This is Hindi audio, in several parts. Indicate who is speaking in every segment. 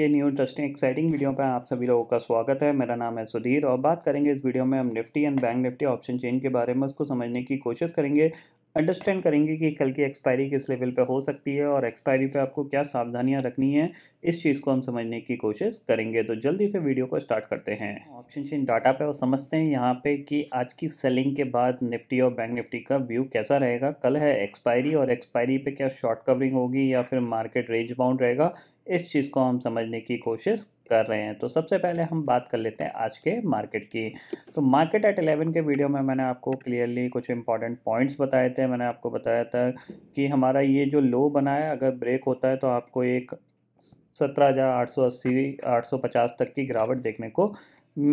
Speaker 1: के न्यू इंटरेस्टिंग एक्साइटिंग वीडियो पर आप सभी लोगों का स्वागत है मेरा नाम है सुधीर और बात करेंगे इस वीडियो में हम Nifty and bank Nifty option chain के बारे में उसको समझने की कोशिश करेंगे अंडरस्टैंड करेंगे कि कल की एक्सपायरी किस लेवल पे हो सकती है और एक्सपायरी पे आपको क्या सावधानियां रखनी है इस चीज़ को हम समझने की कोशिश करेंगे तो जल्दी से वीडियो को स्टार्ट करते हैं ऑप्शन चेन डाटा पे और समझते हैं यहाँ पे कि आज की सेलिंग के बाद निफ्टी और बैंक निफ्टी का व्यू कैसा रहेगा कल है एक्सपायरी और एक्सपायरी पर क्या शॉर्ट कवरिंग होगी या फिर मार्केट रेंज बाउंड रहेगा इस चीज़ को हम समझने की कोशिश कर रहे हैं तो सबसे पहले हम बात कर लेते हैं आज के मार्केट की तो मार्केट एट एलेवन के वीडियो में मैंने आपको क्लियरली कुछ इंपॉर्टेंट पॉइंट्स बताए थे मैंने आपको बताया था कि हमारा ये जो लो बना है अगर ब्रेक होता है तो आपको एक सत्रह हज़ार आठ सौ अस्सी आठ सौ पचास तक की गिरावट देखने को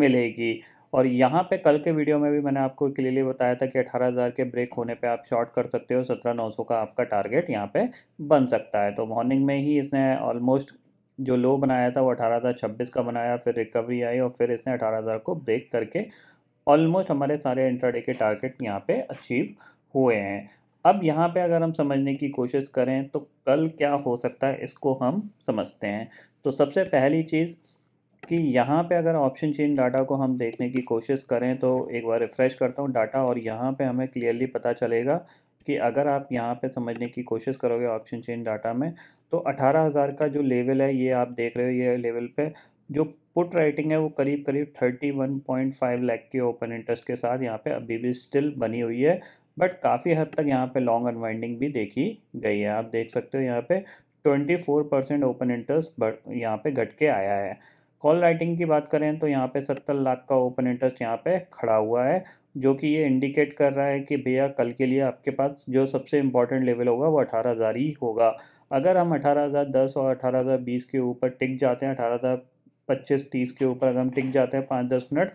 Speaker 1: मिलेगी और यहाँ पे कल के वीडियो में भी मैंने आपको क्लियरली बताया था कि 18,000 के ब्रेक होने पे आप शॉर्ट कर सकते हो 17,900 का आपका टारगेट यहाँ पे बन सकता है तो मॉर्निंग में ही इसने ऑलमोस्ट जो लो बनाया था वो अठारह हज़ार छब्बीस का बनाया फिर रिकवरी आई और फिर इसने अठारह हज़ार को ब्रेक करके ऑलमोस्ट हमारे सारे इंट्राडे के टारगेट यहाँ पे अचीव हुए हैं अब यहाँ पे अगर हम समझने की कोशिश करें तो कल क्या हो सकता है इसको हम समझते हैं तो सबसे पहली चीज़ कि यहाँ पे अगर ऑप्शन चेन डाटा को हम देखने की कोशिश करें तो एक बार रिफ़्रेश करता हूँ डाटा और यहाँ पे हमें क्लियरली पता चलेगा कि अगर आप यहाँ पे समझने की कोशिश करोगे ऑप्शन चेन डाटा में तो अठारह हज़ार का जो लेवल है ये आप देख रहे हो ये लेवल पे जो पुट राइटिंग है वो करीब करीब thirty one point five lakh के ओपन इंटरेस्ट के साथ यहाँ पे अभी भी स्टिल बनी हुई है बट काफ़ी हद तक यहाँ पे लॉन्ग अनवाइंडिंग भी देखी गई है आप देख सकते हो यहाँ पे twenty four percent open interest बढ़ यहाँ पे घट के आया है कॉल राइटिंग की बात करें तो यहाँ पे सत्तर लाख का ओपन इंटरेस्ट यहाँ पे खड़ा हुआ है जो कि ये इंडिकेट कर रहा है कि भैया कल के लिए आपके पास जो सबसे इम्पॉर्टेंट लेवल होगा वो अठारह हज़ार ही होगा अगर हम अठारह हज़ार दस और अठारह हज़ार बीस के ऊपर टिक जाते हैं अठारह हज़ार पच्चीस तीस के ऊपर अगर हम टिक जाते हैं पाँच दस मिनट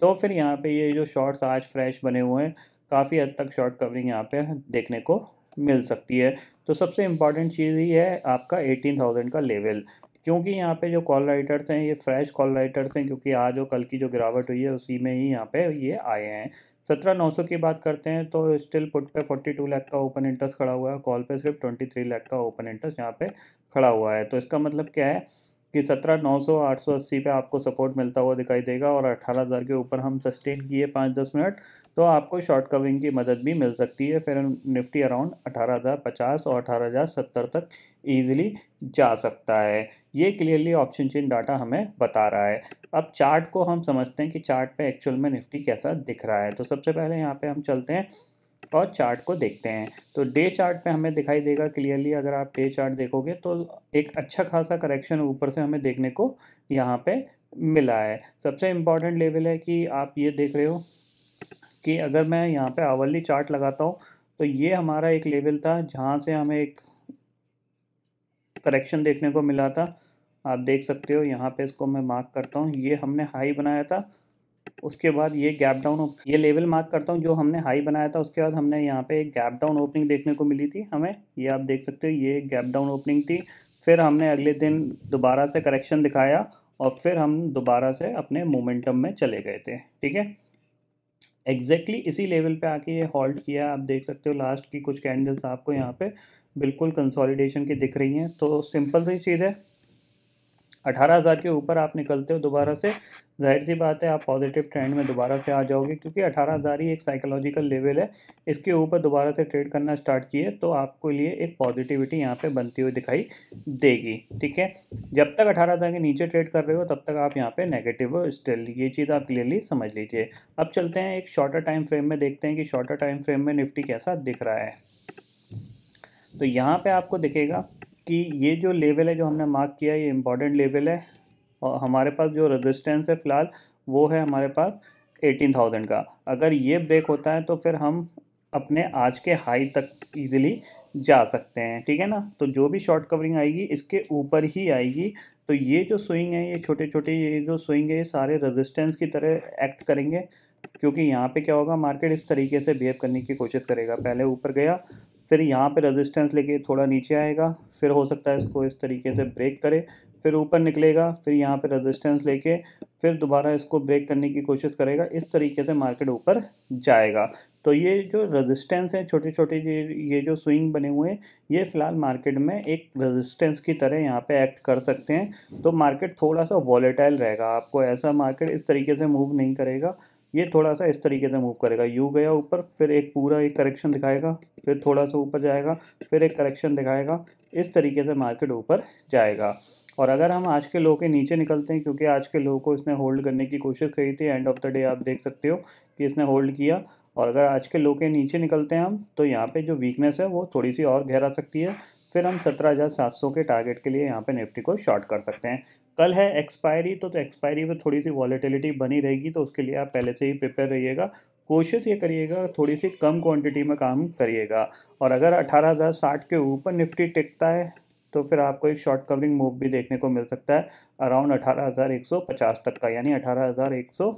Speaker 1: तो फिर यहाँ पे ये जो शॉर्ट्स आज फ्रेश बने हुए हैं काफ़ी हद तक शॉर्ट कवरिंग यहाँ पे देखने को मिल सकती है तो सबसे इम्पॉर्टेंट चीज़ ही है आपका एटीन थाउजेंड का लेवल क्योंकि यहाँ पे जो कॉल राइटर्स हैं ये फ्रेश कॉल राइटर्स हैं क्योंकि आज और कल की जो गिरावट हुई है उसी में ही यहाँ पे ये आए हैं सत्रह नौ सौ की बात करते हैं तो स्टिल पुट पे फोर्टी टू लैख का ओपन इंटरेस्ट खड़ा हुआ है कॉल पे सिर्फ ट्वेंटी थ्री लैख का ओपन इंटरेस्ट यहाँ पे खड़ा हुआ है तो इसका मतलब क्या है कि सत्रह नौ सौ आठ सौ अस्सी पे आपको सपोर्ट मिलता हुआ दिखाई देगा और अठारह हज़ार के ऊपर हम सस्टेन किए पाँच दस मिनट तो आपको शॉर्ट कवरिंग की मदद भी मिल सकती है फिर निफ्टी अराउंड अठारह हज़ार पचास और अठारह हज़ार सत्तर तक ईजिली जा सकता है ये क्लियरली ऑप्शन चेन डाटा हमें बता रहा है अब चार्ट को हम समझते हैं कि चार्ट पे एक्चुअल में निफ्टी कैसा दिख रहा है तो सबसे पहले यहाँ पे हम चलते हैं और चार्ट को देखते हैं तो डे चार्ट पे हमें दिखाई देगा क्लियरली अगर आप डे चार्ट देखोगे तो एक अच्छा खासा करेक्शन ऊपर से हमें देखने को यहाँ पे मिला है सबसे इम्पॉर्टेंट लेवल है कि आप ये देख रहे हो कि अगर मैं यहाँ पे आवली चार्ट लगाता हूँ तो ये हमारा एक लेवल था जहाँ से हमें एक करेक्शन देखने को मिला था आप देख सकते हो यहाँ पे इसको मैं मार्क करता हूँ ये हमने हाई बनाया था उसके बाद ये गैप डाउन ये लेवल मार्क करता हूँ जो हमने हाई बनाया था उसके बाद हमने यहाँ पे एक गैप डाउन ओपनिंग देखने को मिली थी हमें ये आप देख सकते हो ये गैप डाउन ओपनिंग थी फिर हमने अगले दिन दोबारा से करेक्शन दिखाया और फिर हम दोबारा से अपने मोमेंटम में चले गए थे ठीक है एग्जैक्टली इसी लेवल पर आके ये हॉल्ट किया आप देख सकते हो लास्ट की कुछ कैंडल्स आपको यहाँ पे बिल्कुल कंसॉलिडेशन की दिख रही हैं तो सिंपल सी चीज़ है अठारह हज़ार के ऊपर आप निकलते हो दोबारा से जाहिर सी बात है आप पॉजिटिव ट्रेंड में दोबारा से आ जाओगे क्योंकि अठारह हज़ार ही एक साइकोलॉजिकल लेवल है इसके ऊपर दोबारा से ट्रेड करना स्टार्ट किए तो आपको लिए एक पॉजिटिविटी यहाँ पे बनती हुई दिखाई देगी ठीक है जब तक अठारह हज़ार के नीचे ट्रेड कर रहे हो तब तक आप यहाँ पर नेगेटिव हो स्टिल ये चीज़ आप क्लियरली समझ लीजिए अब चलते हैं एक शॉर्टर टाइम फ्रेम में देखते हैं कि शॉर्टर टाइम फ्रेम में निफ्टी कैसा दिख रहा है तो यहाँ पर आपको दिखेगा कि ये जो लेवल है जो हमने मार्क किया ये इम्पॉर्टेंट लेवल है और हमारे पास जो रेजिस्टेंस है फ़िलहाल वो है हमारे पास एटीन थाउजेंड का अगर ये ब्रेक होता है तो फिर हम अपने आज के हाई तक इजीली जा सकते हैं ठीक है ना तो जो भी शॉर्ट कवरिंग आएगी इसके ऊपर ही आएगी तो ये जो स्विंग है ये छोटे छोटे ये जो स्विंग है ये सारे रजिस्टेंस की तरह एक्ट करेंगे क्योंकि यहाँ पे क्या होगा मार्केट इस तरीके से बिहेव करने की कोशिश करेगा पहले ऊपर गया फिर यहाँ पे रेजिस्टेंस लेके थोड़ा नीचे आएगा फिर हो सकता है इसको इस तरीके से ब्रेक करे फिर ऊपर निकलेगा फिर यहाँ पे रेजिस्टेंस लेके फिर दोबारा इसको ब्रेक करने की कोशिश करेगा इस तरीके से मार्केट ऊपर जाएगा तो ये जो रेजिस्टेंस है छोटे छोटे ये जो स्विंग बने हुए हैं ये फ़िलहाल मार्केट में एक रेजिस्टेंस की तरह यहाँ पे एक्ट कर सकते हैं तो मार्केट थोड़ा सा वॉलेटाइल रहेगा आपको ऐसा मार्केट इस तरीके से मूव नहीं करेगा ये थोड़ा सा इस तरीके से मूव करेगा यू गया ऊपर फिर एक पूरा एक करेक्शन दिखाएगा फिर थोड़ा सा ऊपर जाएगा फिर एक करेक्शन दिखाएगा इस तरीके से मार्केट ऊपर जाएगा और अगर हम आज के लो के नीचे निकलते हैं क्योंकि आज के लो को इसने होल्ड करने की कोशिश करी थी एंड ऑफ द डे आप देख सकते हो कि इसने होल्ड किया और अगर आज के लो के नीचे निकलते हैं हम तो यहाँ पे जो वीकनेस है वो थोड़ी सी और गहरा सकती है फिर हम सत्रह हज़ार सात सौ के टारगेट के लिए यहाँ पे निफ्टी को शॉर्ट कर सकते हैं कल है एक्सपायरी तो, तो एक्सपायरी में थोड़ी सी वॉलीटिलिटी बनी रहेगी तो उसके लिए आप पहले से ही प्रिपेयर रहिएगा कोशिश ये करिएगा थोड़ी सी कम क्वांटिटी में काम करिएगा और अगर 18,060 के ऊपर निफ्टी टिकता है तो फिर आपको एक शॉर्ट कवरिंग मूव भी देखने को मिल सकता है अराउंड 18,150 तक का यानी 18,100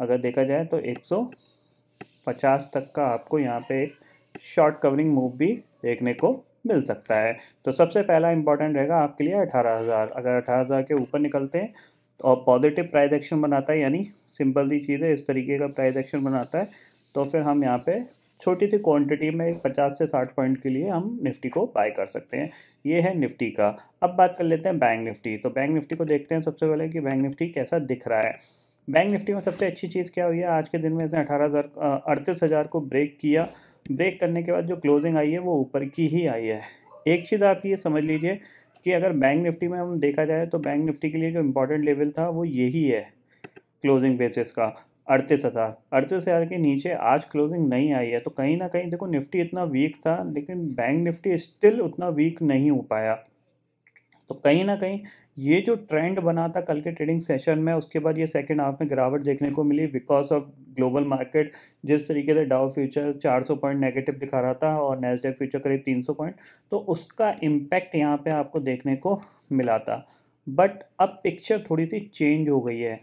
Speaker 1: अगर देखा जाए तो 150 तक का आपको यहाँ पे एक शॉर्ट कवरिंग मूव भी देखने को मिल सकता है तो सबसे पहला इंपॉर्टेंट रहेगा आपके लिए अठारह हज़ार अगर अठारह हज़ार के ऊपर निकलते हैं और पॉजिटिव प्राइज एक्शन बनाता है यानी सिंपल सी चीज़ है इस तरीके का प्राइज एक्शन बनाता है तो फिर हम यहाँ पे छोटी सी क्वांटिटी में पचास से साठ पॉइंट के लिए हम निफ्टी को बाय कर सकते हैं ये है निफ्टी का अब बात कर लेते हैं बैंक निफ्टी तो बैंक निफ्टी को देखते हैं सबसे पहले कि बैंक निफ्टी कैसा दिख रहा है बैंक निफ्टी में सबसे अच्छी चीज़ क्या हुई है आज के दिन में इसने अठारह हज़ार अड़तीस हज़ार को ब्रेक किया ब्रेक करने के बाद जो क्लोजिंग आई है वो ऊपर की ही आई है एक चीज़ आप ये समझ लीजिए कि अगर बैंक निफ्टी में हम देखा जाए तो बैंक निफ्टी के लिए जो इम्पोर्टेंट लेवल था वो यही है क्लोजिंग बेसिस का अड़तीस हज़ार अड़तीस हज़ार के नीचे आज क्लोजिंग नहीं आई है तो कहीं ना कहीं देखो निफ्टी इतना वीक था लेकिन बैंक निफ्टी स्टिल उतना वीक नहीं हो पाया तो कहीं ना कहीं ये जो ट्रेंड बना था कल के ट्रेडिंग सेशन में उसके बाद ये सेकेंड हाफ में गिरावट देखने को मिली बिकॉज ऑफ ग्लोबल मार्केट जिस तरीके से डाउ फ्यूचर 400 पॉइंट नेगेटिव दिखा रहा था और नेस्डेक फ्यूचर करीब 300 पॉइंट तो उसका इम्पैक्ट यहाँ पे आपको देखने को मिला था बट अब पिक्चर थोड़ी सी चेंज हो गई है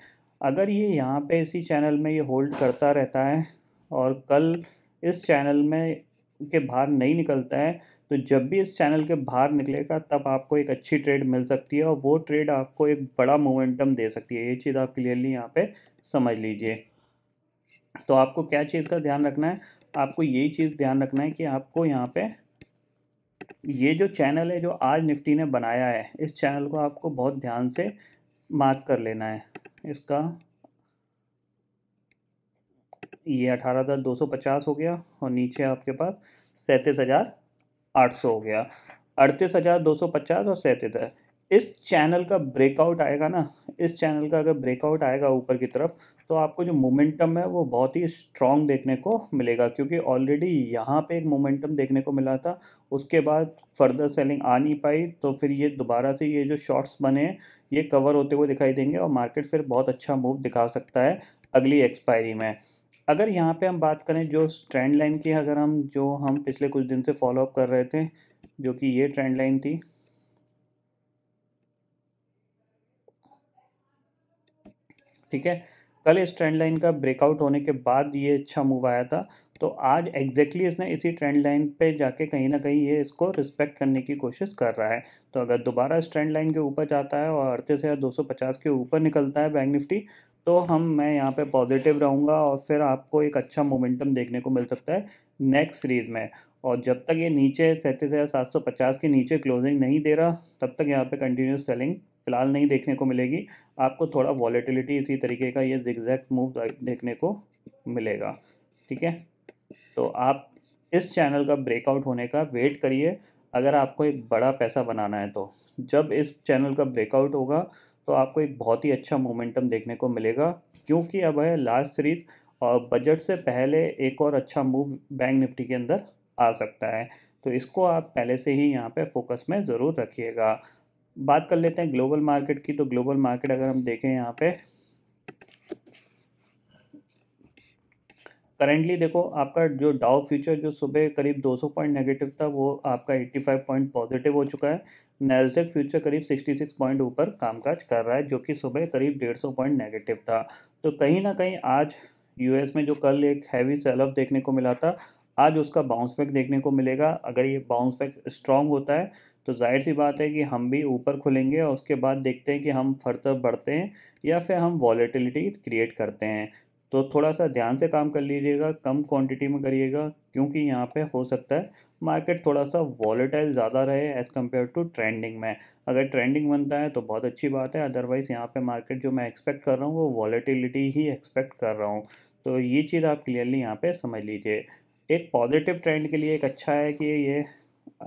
Speaker 1: अगर ये यहाँ पे इसी चैनल में ये होल्ड करता रहता है और कल इस चैनल में के बाहर नहीं निकलता है तो जब भी इस चैनल के बाहर निकलेगा तब आपको एक अच्छी ट्रेड मिल सकती है और वो ट्रेड आपको एक बड़ा मोमेंटम दे सकती है ये चीज़ आप क्लियरली यहाँ पे समझ लीजिए तो आपको क्या चीज़ का ध्यान रखना है आपको यही चीज़ ध्यान रखना है कि आपको यहाँ पे ये जो चैनल है जो आज निफ्टी ने बनाया है इस चैनल को आपको बहुत ध्यान से मार्क कर लेना है इसका ये अठारह हज़ार दो सौ पचास हो गया और नीचे आपके पास सैंतीस हज़ार आठ सौ हो गया अड़तीस हज़ार दो सौ पचास और सैंतीस हज़ार इस चैनल का ब्रेकआउट आएगा ना इस चैनल का अगर ब्रेकआउट आएगा ऊपर की तरफ तो आपको जो मोमेंटम है वो बहुत ही स्ट्रॉन्ग देखने को मिलेगा क्योंकि ऑलरेडी यहाँ पे एक मोमेंटम देखने को मिला था उसके बाद फर्दर सेलिंग आ नहीं पाई तो फिर ये दोबारा से ये जो शॉर्ट्स बने ये कवर होते हुए दिखाई देंगे और मार्केट फिर बहुत अच्छा मूव दिखा सकता है अगली एक्सपायरी में अगर यहाँ पे हम बात करें जो ट्रेंड लाइन की अगर हम जो हम पिछले कुछ दिन से फॉलोअप कर रहे थे जो कि ये ट्रेंड लाइन थी ठीक है कल इस ट्रेंड लाइन का ब्रेकआउट होने के बाद ये अच्छा मूव आया था तो आज एग्जैक्टली exactly इसने इसी ट्रेंड लाइन पे जाके कहीं ना कहीं ये इसको रिस्पेक्ट करने की कोशिश कर रहा है तो अगर दोबारा इस ट्रेंड लाइन के ऊपर जाता है और अड़तीस हज़ार दो सौ पचास के ऊपर निकलता है बैंक निफ्टी तो हम मैं यहाँ पे पॉजिटिव रहूँगा और फिर आपको एक अच्छा मोमेंटम देखने को मिल सकता है नेक्स्ट सीरीज़ में और जब तक ये नीचे सैंतीस हज़ार सात सौ पचास के नीचे क्लोजिंग नहीं दे रहा तब तक यहाँ पे कंटिन्यूस सेलिंग फ़िलहाल नहीं देखने को मिलेगी आपको थोड़ा वॉलेटिलिटी इसी तरीके का ये जिग्जैक्ट मूव देखने को मिलेगा ठीक है तो आप इस चैनल का ब्रेकआउट होने का वेट करिए अगर आपको एक बड़ा पैसा बनाना है तो जब इस चैनल का ब्रेकआउट होगा तो आपको एक बहुत ही अच्छा मोमेंटम देखने को मिलेगा क्योंकि अब है लास्ट सीरीज और बजट से पहले एक और अच्छा मूव बैंक निफ्टी के अंदर आ सकता है तो इसको आप पहले से ही यहाँ पे फोकस में ज़रूर रखिएगा बात कर लेते हैं ग्लोबल मार्केट की तो ग्लोबल मार्केट अगर हम देखें यहाँ पे करेंटली देखो आपका जो डाउ फ्यूचर जो सुबह करीब 200 पॉइंट नेगेटिव था वो आपका 85 पॉइंट पॉजिटिव हो चुका है नैसडेक फ्यूचर करीब 66 पॉइंट ऊपर कामकाज कर रहा है जो कि सुबह करीब 150 पॉइंट नेगेटिव था तो कहीं ना कहीं आज यूएस में जो कल एक हैवी सेल ऑफ देखने को मिला था आज उसका बाउंस बैक देखने को मिलेगा अगर ये बाउंस बैक स्ट्रांग होता है तो जाहिर सी बात है कि हम भी ऊपर खुलेंगे और उसके बाद देखते हैं कि हम फर्दर बढ़ते हैं या फिर हम वॉलेटिलिटी क्रिएट करते हैं तो थोड़ा सा ध्यान से काम कर लीजिएगा कम क्वांटिटी में करिएगा क्योंकि यहाँ पे हो सकता है मार्केट थोड़ा सा वॉलेटाइल ज़्यादा रहे एज़ कम्पेयर टू ट्रेंडिंग में अगर ट्रेंडिंग बनता है तो बहुत अच्छी बात है अदरवाइज़ यहाँ पे मार्केट जो मैं एक्सपेक्ट कर रहा हूँ वो वॉलेटिलिटी ही एक्सपेक्ट कर रहा हूँ तो ये चीज़ आप क्लियरली यहाँ पर समझ लीजिए एक पॉजिटिव ट्रेंड के लिए एक अच्छा है कि ये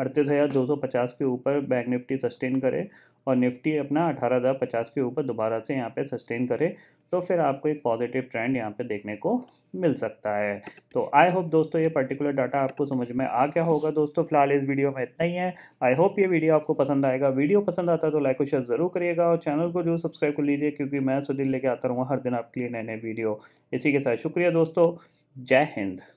Speaker 1: अड़तीस हज़ार दो सौ पचास के ऊपर बैंक निफ्टी सस्टेन करे और निफ्टी अपना अठारह हज़ार पचास के ऊपर दोबारा से यहाँ पे सस्टेन करे तो फिर आपको एक पॉजिटिव ट्रेंड यहाँ पे देखने को मिल सकता है तो आई होप दोस्तों ये पर्टिकुलर डाटा आपको समझ में आ गया होगा दोस्तों फिलहाल इस वीडियो में इतना ही है आई होप ये वीडियो आपको पसंद आएगा वीडियो पसंद आता है तो लाइक और शेयर ज़रूर करिएगा और चैनल को जरूर सब्सक्राइब कर लीजिए क्योंकि मैं सुधीर लेके आता रहूँगा हर दिन आपके लिए नए नए वीडियो इसी के साथ शुक्रिया दोस्तों जय हिंद